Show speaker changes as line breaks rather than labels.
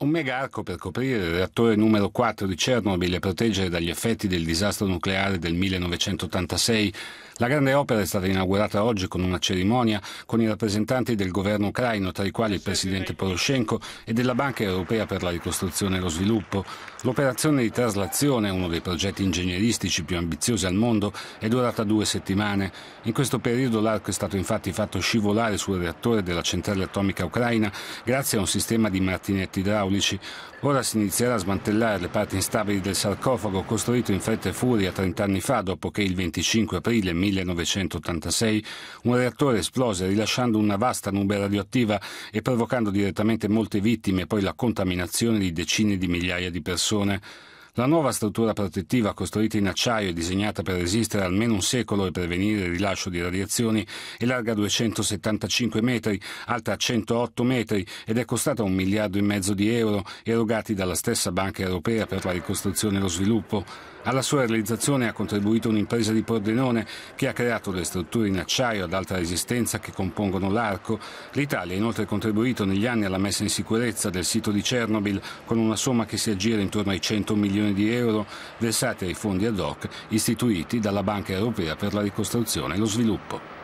Un megarco per coprire il reattore numero 4 di Chernobyl e proteggere dagli effetti del disastro nucleare del 1986. La grande opera è stata inaugurata oggi con una cerimonia con i rappresentanti del governo ucraino, tra i quali il presidente Poroshenko, e della Banca europea per la ricostruzione e lo sviluppo. L'operazione di traslazione, uno dei progetti ingegneristici più ambiziosi al mondo, è durata due settimane. In questo periodo l'arco è stato infatti fatto scivolare sul reattore della centrale atomica ucraina grazie a un sistema di martinetti idraulici pubblici. Ora si inizierà a smantellare le parti instabili del sarcofago costruito in fretta e furia 30 anni fa dopo che il 25 aprile 1986 un reattore esplose rilasciando una vasta nube radioattiva e provocando direttamente molte vittime e poi la contaminazione di decine di migliaia di persone. La nuova struttura protettiva costruita in acciaio e disegnata per resistere almeno un secolo e prevenire il rilascio di radiazioni è larga 275 metri, alta 108 metri ed è costata un miliardo e mezzo di euro erogati dalla stessa Banca Europea per la ricostruzione e lo sviluppo. Alla sua realizzazione ha contribuito un'impresa di Pordenone che ha creato le strutture in acciaio ad alta resistenza che compongono l'arco. L'Italia ha inoltre contribuito negli anni alla messa in sicurezza del sito di Chernobyl con una somma che si aggira intorno ai 100 milioni di euro versati ai fondi ad hoc istituiti dalla Banca Europea per la ricostruzione e lo sviluppo.